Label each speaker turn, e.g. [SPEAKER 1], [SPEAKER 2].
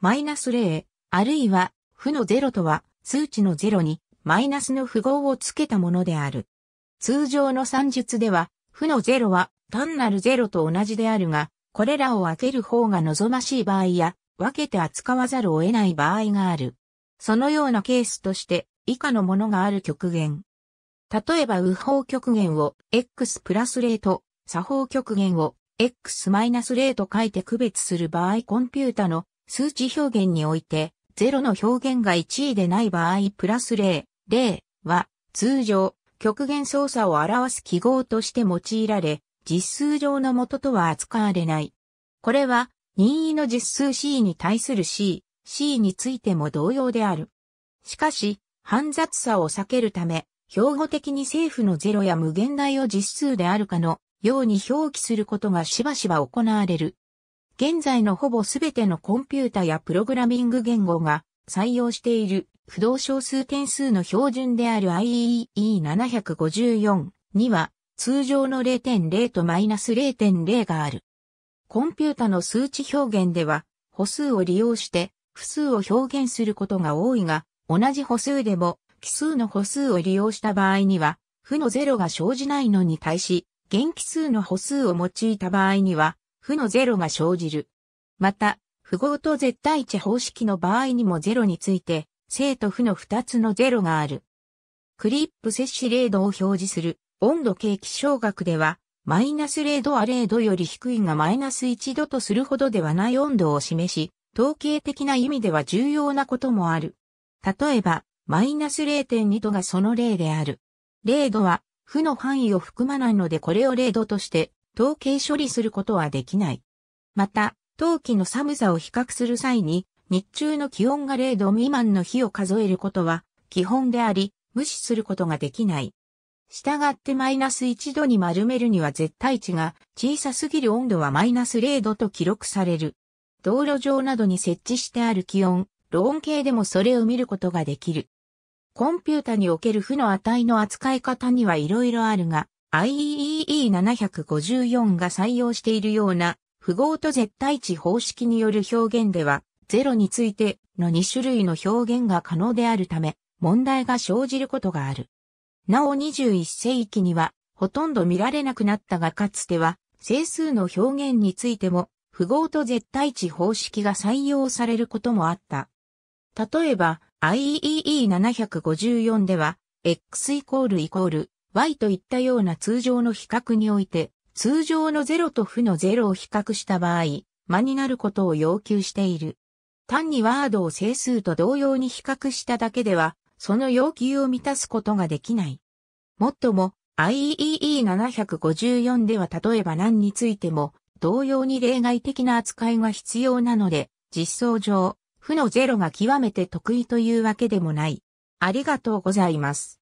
[SPEAKER 1] マイナス0、あるいは負の0とは数値の0にマイナスの符号をつけたものである。通常の算術では、負の0は単なる0と同じであるが、これらを分ける方が望ましい場合や、分けて扱わざるを得ない場合がある。そのようなケースとして、以下のものがある極限。例えば右方極限を x プラス0と左方極限を x マイナス0と書いて区別する場合コンピュータの数値表現において、0の表現が1位でない場合、プラス0、0は、通常、極限操作を表す記号として用いられ、実数上の元とは扱われない。これは、任意の実数 C に対する C、C についても同様である。しかし、煩雑さを避けるため、標語的に政府の0や無限大を実数であるかのように表記することがしばしば行われる。現在のほぼすべてのコンピュータやプログラミング言語が採用している不動小数点数の標準である i e e 7 5 4には通常の0.0とマイナス0.0がある。コンピュータの数値表現では歩数を利用して複数を表現することが多いが、同じ歩数でも奇数の歩数を利用した場合には、負の0が生じないのに対し、元奇数の歩数を用いた場合には、負の0が生じる。また、符号と絶対値方式の場合にも0について、正と負の2つの0がある。クリップ摂取0度を表示する温度計気象学では、マイナス0度は0度より低いがマイナス1度とするほどではない温度を示し、統計的な意味では重要なこともある。例えば、マイナス0.2度がその例である。0度は負の範囲を含まないのでこれを0度として統計処理することはできない。また、冬季の寒さを比較する際に、日中の気温が0度未満の日を数えることは基本であり、無視することができない。したがってマイナス1度に丸めるには絶対値が小さすぎる温度はマイナス0度と記録される。道路上などに設置してある気温、ローン計でもそれを見ることができる。コンピュータにおける負の値の扱い方には色々あるが、IEEE754 が採用しているような符号と絶対値方式による表現では、0についての2種類の表現が可能であるため、問題が生じることがある。なお21世紀には、ほとんど見られなくなったがかつては、整数の表現についても、符号と絶対値方式が採用されることもあった。例えば、IEEE754 では、x イコールイコール y といったような通常の比較において、通常の0と負の0を比較した場合、間になることを要求している。単にワードを整数と同様に比較しただけでは、その要求を満たすことができない。もっとも、IEEE754 では例えば何についても、同様に例外的な扱いが必要なので、実装上、負の0が極めて得意というわけでもない。ありがとうございます。